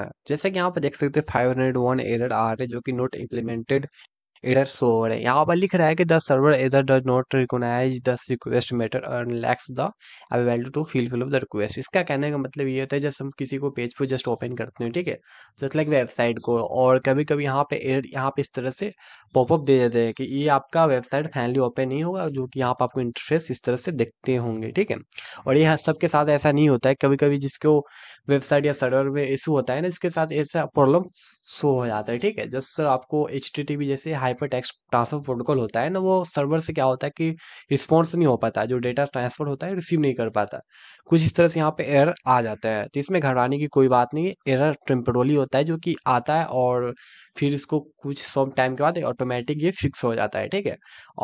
है जैसे कि यहाँ पर देख सकते हैं 501 एरर आ रहे जो कि नोट इम्प्लीमेंटेड इधर शो हो रहे हैं यहाँ पर लिख रहा है कि the server either does not recognize the request method or lacks the available to feel fill of the request इसका कहने का मतलब ये होता है जैसे हम किसी को पेज पर जस्ट ओपन करते हैं ठीक है जस्ट लाइक वेबसाइट को और कभी कभी यहाँ पे यहाँ पे इस तरह से पॉपअप दे देते हैं कि ये आपका वेबसाइट फाइनली ओपन नहीं होगा जो कि यहाँ पर आपको इंटरेस्ट इस तरह से देखते होंगे ठीक है और ये सबके साथ ऐसा नहीं होता है कभी कभी जिसको वेबसाइट या सर्वर में इशू होता है ना इसके साथ ऐसा प्रॉब्लम शो हो जाता है ठीक है जस्ट आपको एच जैसे high hyper text transfer protocol होता है ना वो सर्वर से क्या होता है कि रिस्पॉन्स नहीं हो पाता जो डेटा ट्रांसफर होता है रिसीव नहीं कर पाता कुछ इस तरह से यहाँ पे एरर आ जाता है तो इसमें घबराने की कोई बात नहीं एरर टेम्परोली होता है जो कि आता है और फिर इसको कुछ सम टाइम के बाद ऑटोमेटिक ये फिक्स हो जाता है ठीक है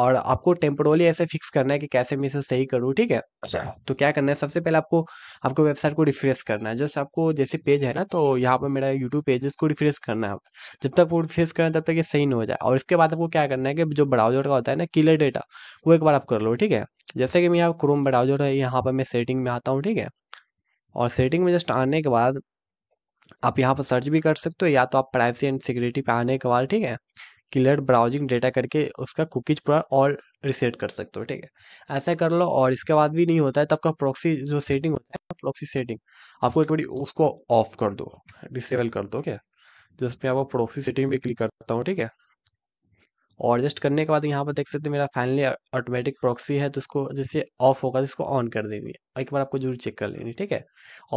और आपको टेम्परोली ऐसे फिक्स करना है कि कैसे मैं इसे सही करूँ ठीक है अच्छा तो क्या करना है सबसे पहले आपको आपको वेबसाइट को रिफ्रेश करना है जस्ट आपको जैसे पेज है ना तो यहाँ पर मेरा यूट्यूब पेज है उसको रिफ्रेश करना है जब तक वो रिफ्रेश करें तब तक ये सही नहीं हो जाए और इसके बाद आपको क्या करना है कि जो ब्राउजर का होता है ना किलर डेटा वो एक बार आप कर लो ठीक है जैसे कि मैं यहाँ क्रोम ब्राउजर है यहाँ पर मैं सेटिंग में आता हूँ ठीक है और सेटिंग में जस्ट आने के बाद आप यहाँ पर सर्च भी कर सकते हो या तो आप प्राइवेसी एंड सिक्योरिटी पे आने के बाद ठीक है क्लियर ब्राउजिंग डेटा करके उसका कुकीज पूरा और रिसेट कर सकते हो ठीक है ऐसा कर लो और इसके बाद भी नहीं होता है तब का प्रॉक्सी जो सेटिंग होता है प्रॉक्सी सेटिंग आपको एक बड़ी उसको ऑफ कर दो डिसेबल कर दो क्या जिसमें आपको प्रॉक्सी सेटिंग भी क्लिक करता हूँ ठीक है और एडजस्ट करने के बाद यहाँ पर देख सकते हैं मेरा फाइनली ऑटोमेटिक प्रॉक्सी है तो इसको जिससे ऑफ होगा तो इसको ऑन कर देंगे एक बार आपको जरूर चेक कर लेनी ठीक है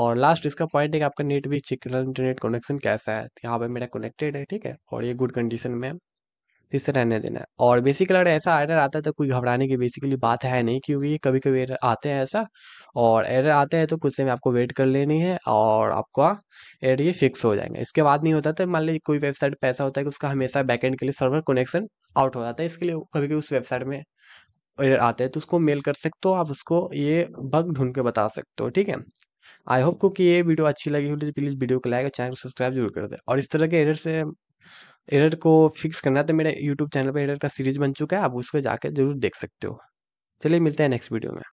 और लास्ट इसका पॉइंट है कि आपका नेट भी चेक करना इंटरनेट कनेक्शन कैसा है तो यहाँ पर मेरा कनेक्टेड है ठीक है और ये गुड कंडीशन में है इसे रहने देना है और बेसिकली अगर ऐसा एरर आता है तो कोई घबराने की बेसिकली बात है नहीं क्योंकि कभी कभी एरर आते हैं ऐसा और एरर आते हैं तो कुछ समय आपको वेट कर लेनी है और आपका एरर ये फिक्स हो जाएंगे इसके बाद नहीं होता तो मान लीजिए कोई वेबसाइट पर ऐसा होता है कि उसका हमेशा बैकेंड के लिए सर्वर कनेक्शन आउट हो जाता है इसके लिए कभी कभी उस वेबसाइट में एरर आते हैं तो उसको मेल कर सकते हो आप उसको ये बग ढूंढ के बता सकते हो ठीक है आई होप को कि ये वीडियो अच्छी लगी हो तो प्लीज़ वीडियो को लाइक और चैनल को सब्सक्राइब जरूर कर दे और इस तरह के एरर से एरर को फिक्स करना तो मेरे यूट्यूब चैनल पर एरर का सीरीज बन चुका है आप उसको जाकर जरूर देख सकते हो चलिए मिलते हैं नेक्स्ट वीडियो में